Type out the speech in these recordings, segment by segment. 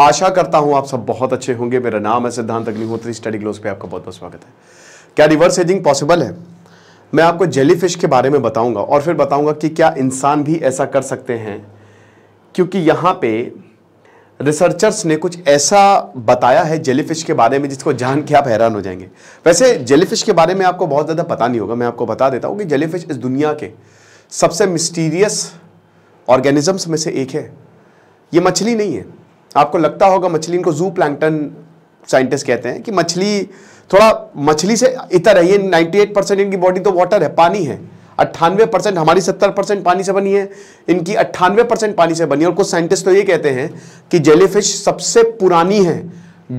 आशा करता हूं आप सब बहुत अच्छे होंगे मेरा नाम है सिद्धांत अग्निहोत्री स्टडी ग्लोस पे आपका बहुत बहुत स्वागत है क्या रिवर्स एजिंग पॉसिबल है मैं आपको जेलीफिश के बारे में बताऊंगा और फिर बताऊंगा कि क्या इंसान भी ऐसा कर सकते हैं क्योंकि यहाँ पे रिसर्चर्स ने कुछ ऐसा बताया है जेलीफिश के बारे में जिसको जान के आप हैरान हो जाएंगे वैसे जेलीफिश के बारे में आपको बहुत ज़्यादा पता नहीं होगा मैं आपको बता देता हूँ कि जेलीफिश इस दुनिया के सबसे मिस्टीरियस ऑर्गेनिजम्स में से एक है ये मछली नहीं है आपको लगता होगा मछली इनको जू प्लैंगटन साइंटिस्ट कहते हैं कि मछली थोड़ा मछली से इतर है ये 98 परसेंट इनकी बॉडी तो वाटर है पानी है अट्ठानवे परसेंट हमारी सत्तर परसेंट पानी से बनी है इनकी अट्ठानवे परसेंट पानी से बनी है और कुछ साइंटिस्ट तो ये कहते हैं कि जेलीफिश सबसे पुरानी है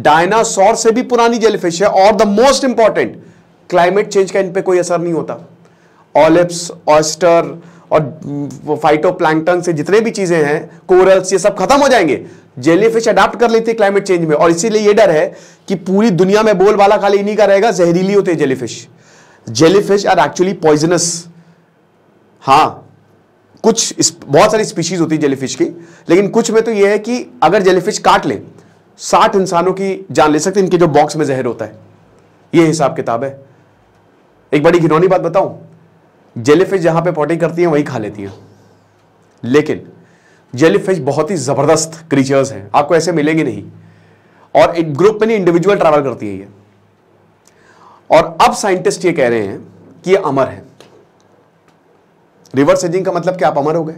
डायनासोर से भी पुरानी जेलीफिश है और the most important climate change का इन पर कोई असर नहीं होता ऑलिप्स ऑयस्टर और फाइटो से जितने भी चीज़ें हैं कोरल्स ये सब खत्म हो जाएंगे जेलीफिश अडाप्ट कर लेती है क्लाइमेट चेंज में और इसीलिए ये डर है कि पूरी दुनिया में बोलबाला खाली इन्हीं का रहेगा जहरीली होते हैं jellyfish jellyfish are actually poisonous हाँ कुछ बहुत सारी स्पीशीज होती है जेलीफिश की लेकिन कुछ में तो यह है कि अगर जेलीफिश काट ले साठ इंसानों की जान ले सकते इनके जो बॉक्स में जहर होता है यह हिसाब किताब है एक बड़ी घिनौनी बात बताऊं जेलीफिश जहां पे पॉटिंग करती है वहीं खा लेती हैं लेकिन जेलीफिश बहुत ही ज़बरदस्त क्रीचर्स हैं आपको ऐसे मिलेंगे नहीं और एक ग्रुप में नहीं इंडिविजुअल ट्रैवल करती है ये और अब साइंटिस्ट ये कह रहे हैं कि ये अमर है रिवर्स एजिंग का मतलब कि आप अमर हो गए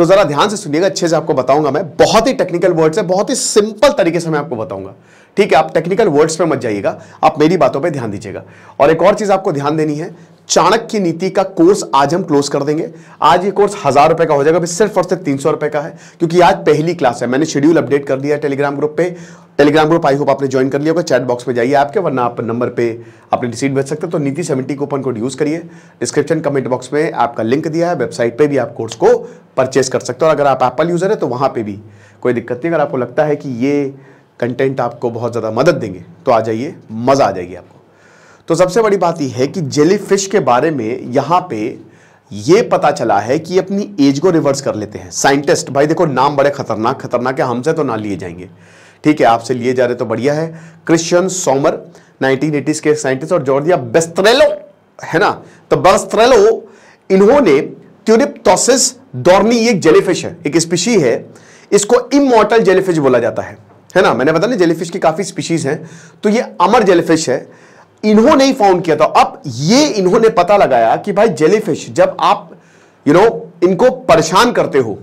तो जरा ध्यान से सुनिएगा अच्छे से आपको बताऊंगा मैं बहुत ही टेक्निकल वर्ड्स है बहुत ही सिंपल तरीके से मैं आपको बताऊंगा ठीक है आप टेक्निकल वर्ड्स पर मत जाइएगा आप मेरी बातों पर ध्यान दीजिएगा और एक और चीज आपको ध्यान देनी है चाणक्य नीति का कोर्स आज हम क्लोज कर देंगे आज ये कोर्स हजार रुपए का हो जाएगा सिर्फ और सिर्फ तीन सौ रुपए का है क्योंकि आज पहली क्लास है मैंने शेड्यूल अपडेट कर दिया टेलीग्राम ग्रुप पे टेलीग्राम ग्रुप आई होप आपने ज्वाइन कर लिया होगा चैट बॉक्स में जाइए आपके वरना आप नंबर पे अपनी रिसीट भेज सकते हैं तो Niti seventy coupon code use करिए डिस्क्रिप्शन कमेंट बॉक्स में आपका लिंक दिया है वेबसाइट पे भी आप कोर्स को परचेस कर सकते हो और अगर आप एप्पल यूज़र है तो वहाँ पर भी कोई दिक्कत नहीं अगर आपको लगता है कि ये कंटेंट आपको बहुत ज़्यादा मदद देंगे तो आ जाइए मज़ा आ जाएगी आपको तो सबसे बड़ी बात यह है कि जेली फिश के बारे में यहाँ पे ये पता चला है कि अपनी एज को रिवर्स कर लेते हैं साइंटिस्ट भाई देखो नाम बड़े खतरनाक खतरनाक है हमसे तो ना लिए जाएंगे ठीक है आपसे लिए जा रहे तो बढ़िया है क्रिश्चियन सोमर नाइनटीन एटीज के साइंटिस्ट और जोड़ दिया बेस्त्रेलो है ना तो बेस्त्रेलो इन्होंने ट्यूरिप्टोसिस डॉर्नी एक जेलीफिश है एक स्पीशी है इसको इमोटल जेलीफिश बोला जाता है है ना मैंने बताया जेलीफिश की काफ़ी स्पीशीज हैं तो ये अमर जेलीफिश है इन्होंने ही फाउंड किया था अब ये इन्होंने पता लगाया कि भाई जेलीफिश जब आप यू you नो know, इनको परेशान करते हो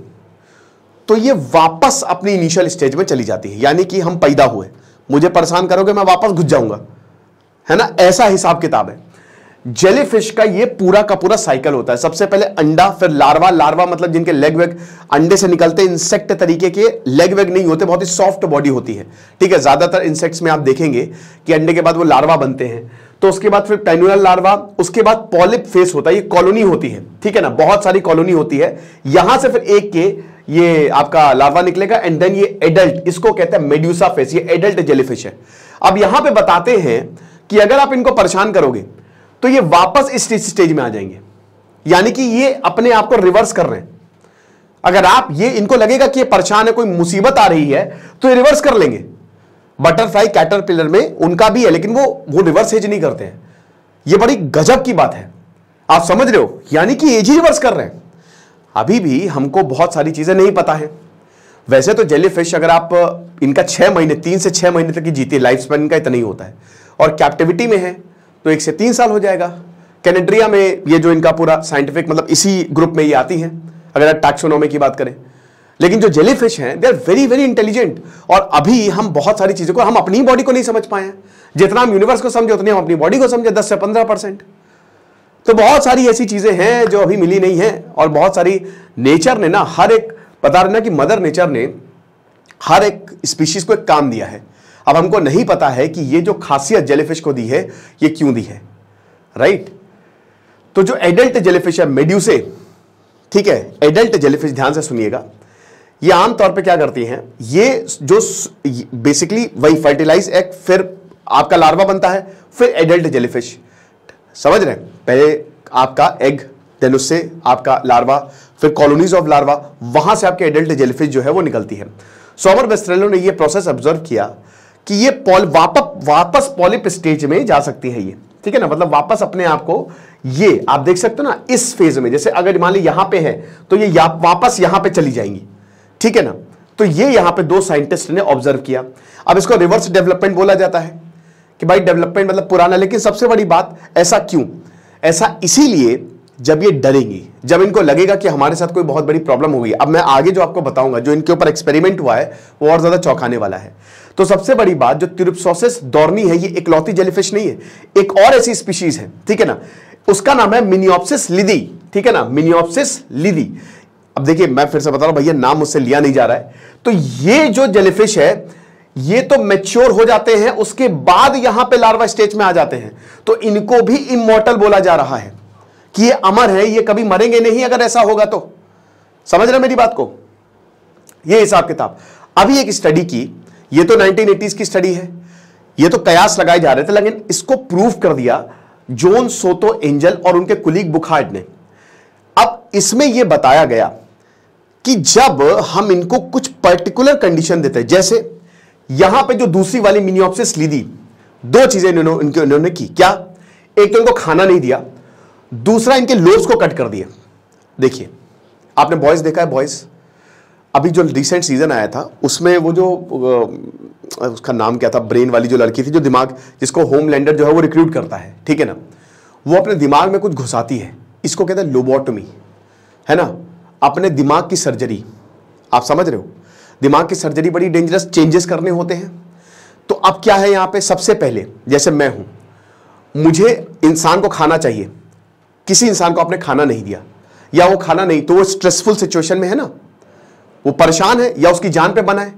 तो ये वापस अपनी इनिशियल स्टेज में चली जाती है यानी कि हम पैदा हुए मुझे परेशान करोगे मैं वापस घुस जाऊंगा है ना ऐसा हिसाब किताब है जेलीफिश का ये पूरा का पूरा साइकिल होता है सबसे पहले अंडा फिर लार्वा लार्वा मतलब जिनके लेग वेग अंडे से निकलते इंसेक्ट तरीके के लेग वेग नहीं होते बहुत ही सॉफ्ट बॉडी होती है ठीक है ज्यादातर इंसेक्ट्स में आप देखेंगे कि अंडे के बाद वो लार्वा बनते हैं तो उसके बाद फिर टेनुलर लार्वा उसके बाद पॉलिप फेस होता है ये कॉलोनी होती है ठीक है ना बहुत सारी कॉलोनी होती है यहां से फिर एक के ये आपका लार्वा निकलेगा एंड देन ये एडल्ट इसको कहते हैं मेड्यूसा फेस ये एडल्ट जेलीफिश है अब यहां पे बताते हैं कि अगर आप इनको परेशान करोगे तो ये वापस इस स्टेज में आ जाएंगे यानी कि ये अपने आप को रिवर्स कर रहे हैं अगर आप ये इनको लगेगा कि ये परेशान है कोई मुसीबत आ रही है तो ये रिवर्स कर लेंगे बटरफ्लाई कैटरपिलर में उनका भी है लेकिन वो वो रिवर्स एज नहीं करते हैं ये बड़ी गजब की बात है आप समझ रहे हो यानी कि एज ही रिवर्स कर रहे हैं अभी भी हमको बहुत सारी चीज़ें नहीं पता है वैसे तो जेली फिश अगर आप इनका छह महीने तीन से छह महीने तक जीती है लाइफ स्पेन इनका इतना ही होता है और कैप्टिविटी में है तो एक से तीन साल हो जाएगा कैनेड्रिया में ये जो इनका पूरा साइंटिफिक मतलब इसी ग्रुप में ये आती हैं अगर आप टैक्सोनोमी की बात करें लेकिन जो जेली फिश हैं they are very very intelligent और अभी हम बहुत सारी चीज़ों को हम अपनी बॉडी को नहीं समझ पाए हैं जितना हम यूनिवर्स को समझे उतनी हम अपनी बॉडी को समझे दस से पंद्रह परसेंट तो बहुत सारी ऐसी चीज़ें हैं जो अभी मिली नहीं है और बहुत सारी नेचर ने ना हर एक बता रहे ना कि मदर नेचर ने हर एक स्पीशीज़ को एक काम दिया है अब हमको नहीं पता है कि ये जो खासियत जेलीफिश को दी है ये क्यों दी है राइट तो जो एडल्ट जेलीफिश है मेड्यूसे ठीक है एडल्ट जेलीफिश ध्यान से सुनिएगा ये आमतौर पे क्या करती हैं ये जो बेसिकली वही फर्टिलाइज एक फिर आपका लार्वा बनता है फिर एडल्ट जेलीफिश समझ रहे हैं पहले आपका एग देन उससे आपका लार्वा फिर कॉलोनीज ऑफ लार्वा वहां से आपके एडल्ट जेलफिश जो है वो निकलती है सोमर बेस्ट्रेलो ने ये प्रोसेस ऑब्जर्व किया कि ये पॉल वापस वापस पॉलिप स्टेज में जा सकती है ये ठीक है ना मतलब वापस अपने आप को ये आप देख सकते हो ना इस फेज में जैसे अगर मान ली यहां पे है तो ये या, वापस यहां पे चली जाएंगी ठीक है ना तो ये यहां पे दो साइंटिस्ट ने ऑब्जर्व किया अब इसको रिवर्स डेवलपमेंट बोला जाता है कि भाई डेवलपमेंट मतलब पुराना लेकिन सबसे बड़ी बात ऐसा क्यों ऐसा इसीलिए जब ये डरेंगी जब इनको लगेगा कि हमारे साथ कोई बहुत बड़ी प्रॉब्लम हुई अब मैं आगे जो आपको बताऊंगा जो इनके ऊपर एक्सपेरिमेंट हुआ है वो और ज़्यादा चौंकाने वाला है तो सबसे बड़ी बात जो तिरुपसोसिस दौरनी है ये इकलौती जेलीफिश नहीं है एक और ऐसी स्पीशीज है ठीक है ना उसका नाम है मिनियोप्सिस लिदी ठीक है ना मिनियोप्सिस लिदी अब देखिए मैं फिर से बता रहा हूं भैया नाम मुझसे लिया नहीं जा रहा है तो ये जो जेलीफिश है ये तो मेच्योर हो जाते हैं उसके बाद यहां पे लार्वा स्टेज में आ जाते हैं तो इनको भी इमोर्टल बोला जा रहा है कि ये अमर है ये कभी मरेंगे नहीं अगर ऐसा होगा तो समझ रहे मेरी बात को ये हिसाब किताब अभी एक स्टडी की ये तो 1980s की स्टडी है ये तो कयास लगाए जा रहे थे लेकिन इसको प्रूव कर दिया जोन सोतो एंजल और उनके कुलीग बुखार्ड ने अब इसमें यह बताया गया कि जब हम इनको कुछ पर्टिकुलर कंडीशन देते हैं जैसे यहां पे जो दूसरी वाली ली लीदी दो चीजें इन्होंने इनके इन्होंने की क्या एक तो इनको खाना नहीं दिया दूसरा इनके लोब्स को कट कर दिया देखिए आपने बॉयज देखा है बॉयज अभी जो रिसेंट सीजन आया था उसमें वो जो उसका नाम क्या था ब्रेन वाली जो लड़की थी जो दिमाग जिसको होमलैंडर जो है वो रिक्रूट करता है ठीक है ना वो अपने दिमाग में कुछ घुसाती है इसको कहते हैं लोबोटमी है ना अपने दिमाग की सर्जरी आप समझ रहे हो दिमाग की सर्जरी बड़ी डेंजरस चेंजेस करने होते हैं तो अब क्या है यहाँ पे सबसे पहले जैसे मैं हूँ मुझे इंसान को खाना चाहिए किसी इंसान को आपने खाना नहीं दिया या वो खाना नहीं तो वो स्ट्रेसफुल सिचुएशन में है ना वो परेशान है या उसकी जान पे बना है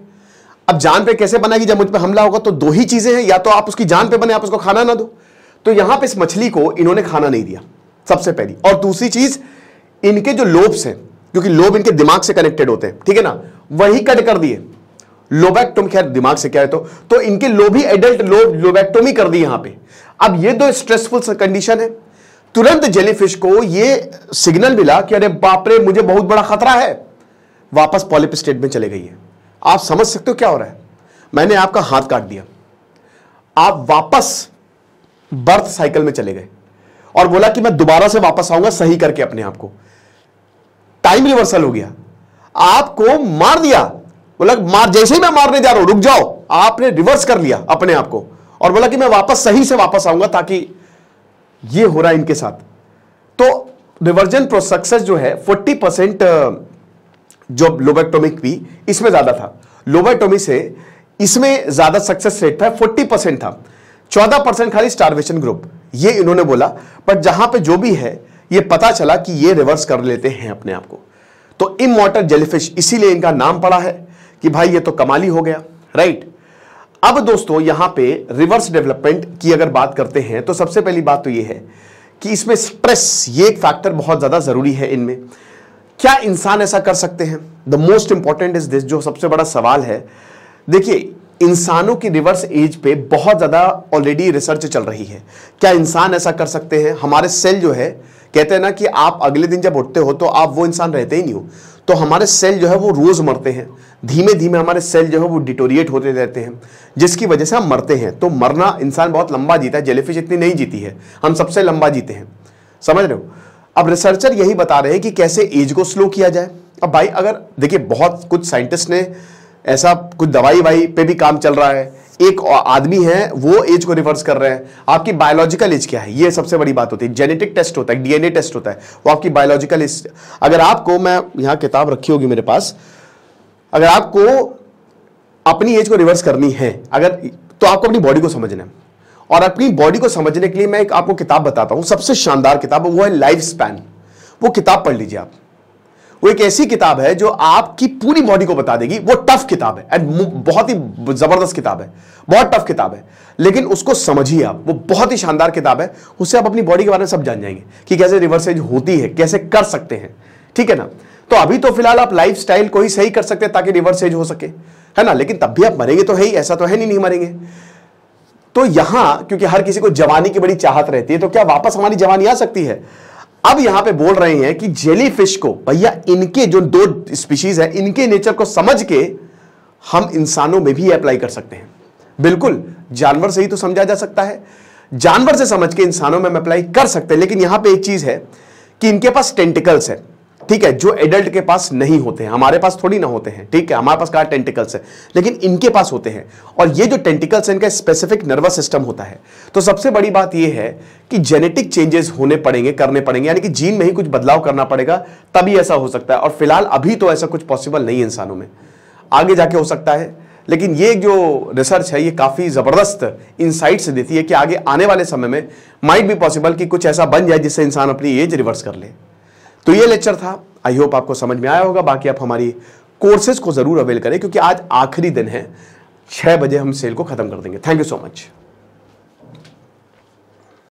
अब जान पे कैसे बनाएगी जब मुझ पर हमला होगा तो दो ही चीज़ें हैं या तो आप उसकी जान पे बने आप उसको खाना ना दो तो यहाँ पे इस मछली को इन्होंने खाना नहीं दिया सबसे पहली और दूसरी चीज़ इनके जो लोब्स हैं क्योंकि लोभ इनके दिमाग से कनेक्टेड होते हैं ठीक है ना वही कट कर दिए लोबैक्टोम खैर दिमाग से क्या है तो तो इनके लोभी एडल्ट लो लोबैक्टोमी कर दी यहां पे अब ये दो स्ट्रेसफुल कंडीशन है तुरंत जेलीफिश को ये सिग्नल मिला कि अरे बाप रे मुझे बहुत बड़ा खतरा है वापस पॉलिप स्टेट में चले गई है आप समझ सकते हो क्या हो रहा है मैंने आपका हाथ काट दिया आप वापस बर्थ साइकिल में चले गए और बोला कि मैं दोबारा से वापस आऊंगा सही करके अपने आप को टाइम रिवर्सल हो गया आपको मार दिया बोला मार जैसे ही मैं मारने जा रहा हूं रुक जाओ आपने रिवर्स कर लिया अपने आप को और बोला कि मैं वापस सही से वापस आऊंगा ताकि ये हो रहा है इनके साथ तो रिवर्जन सक्सेस जो है 40 परसेंट जो लोबेक्टोमिक भी इसमें ज्यादा था लोबेक्टोमी से इसमें ज्यादा सक्सेस रेट था 40 परसेंट था 14 परसेंट खाली स्टारवेशन ग्रुप ये इन्होंने बोला बट जहां पे जो भी है ये पता चला कि ये रिवर्स कर लेते हैं अपने आप को तो इमोटर जेलीफिश इसीलिए इनका नाम पड़ा है कि भाई ये तो कमाली हो गया राइट अब दोस्तों यहां पे रिवर्स डेवलपमेंट की अगर बात करते हैं तो सबसे पहली बात तो ये है कि इसमें स्ट्रेस ये एक फैक्टर बहुत ज्यादा जरूरी है इनमें क्या इंसान ऐसा कर सकते हैं the most important is this जो सबसे बड़ा सवाल है देखिए इंसानों की रिवर्स एज पे बहुत ज़्यादा ऑलरेडी रिसर्च चल रही है क्या इंसान ऐसा कर सकते हैं हमारे सेल जो है कहते हैं ना कि आप अगले दिन जब उठते हो तो आप वो इंसान रहते ही नहीं हो तो हमारे सेल जो है वो रोज़ मरते हैं धीमे धीमे हमारे सेल जो है वो डिटोरिएट होते रहते हैं जिसकी वजह से हम मरते हैं तो मरना इंसान बहुत लंबा जीता है जेलीफिश इतनी नहीं जीती है हम सबसे लंबा जीते हैं समझ रहे हो अब रिसर्चर यही बता रहे हैं कि कैसे एज को स्लो किया जाए अब भाई अगर देखिए बहुत कुछ साइंटिस्ट ने ऐसा कुछ दवाई वाई पे भी काम चल रहा है एक आदमी है वो एज को रिवर्स कर रहे हैं आपकी बायोलॉजिकल एज क्या है ये सबसे बड़ी बात होती है जेनेटिक टेस्ट होता है डीएनए टेस्ट होता है वो आपकी बायोलॉजिकल एज अगर आपको मैं यहां किताब रखी होगी मेरे पास अगर आपको अपनी एज को रिवर्स करनी है अगर तो आपको अपनी बॉडी को समझना है और अपनी बॉडी को समझने के लिए मैं एक आपको किताब बताता हूं सबसे शानदार किताब वो है लाइफ स्पैन वो किताब पढ़ लीजिए आप वो एक ऐसी किताब है जो आपकी पूरी बॉडी को बता देगी वो टफ किताब है एंड बहुत ही जबरदस्त किताब है बहुत टफ किताब है लेकिन उसको समझिए आप वो बहुत ही शानदार किताब है उससे आप अपनी बॉडी के बारे में सब जान जाएंगे कि कैसे एज होती है कैसे कर सकते हैं ठीक है ना तो अभी तो फिलहाल आप लाइफ को ही सही कर सकते हैं ताकि एज हो सके है ना लेकिन तब भी आप मरेंगे तो है ही ऐसा तो है नहीं, नहीं मरेंगे तो यहां क्योंकि हर किसी को जवानी की बड़ी चाहत रहती है तो क्या वापस हमारी जवानी आ सकती है अब यहां पे बोल रहे हैं कि जेलीफिश को भैया इनके जो दो स्पीशीज है इनके नेचर को समझ के हम इंसानों में भी अप्लाई कर सकते हैं बिल्कुल जानवर से ही तो समझा जा सकता है जानवर से समझ के इंसानों में अप्लाई कर सकते हैं लेकिन यहां पे एक चीज है कि इनके पास टेंटिकल्स है ठीक है जो एडल्ट के पास नहीं होते हैं हमारे पास थोड़ी ना होते हैं ठीक है हमारे पास कहा टेंटिकल्स है लेकिन इनके पास होते हैं और ये जो टेंटिकल्स है इनका स्पेसिफिक नर्वस सिस्टम होता है तो सबसे बड़ी बात यह है कि जेनेटिक चेंजेस होने पड़ेंगे करने पड़ेंगे यानी कि जीन में ही कुछ बदलाव करना पड़ेगा तभी ऐसा हो सकता है और फिलहाल अभी तो ऐसा कुछ पॉसिबल नहीं है इंसानों में आगे जाके हो सकता है लेकिन ये जो रिसर्च है ये काफ़ी ज़बरदस्त से देती है कि आगे आने वाले समय में माइट भी पॉसिबल कि कुछ ऐसा बन जाए जिससे इंसान अपनी एज रिवर्स कर ले तो ये लेक्चर था आई होप आपको समझ में आया होगा बाकी आप हमारी कोर्सेज को ज़रूर अवेल करें क्योंकि आज आखिरी दिन है छह बजे हम सेल को ख़त्म कर देंगे थैंक यू सो मच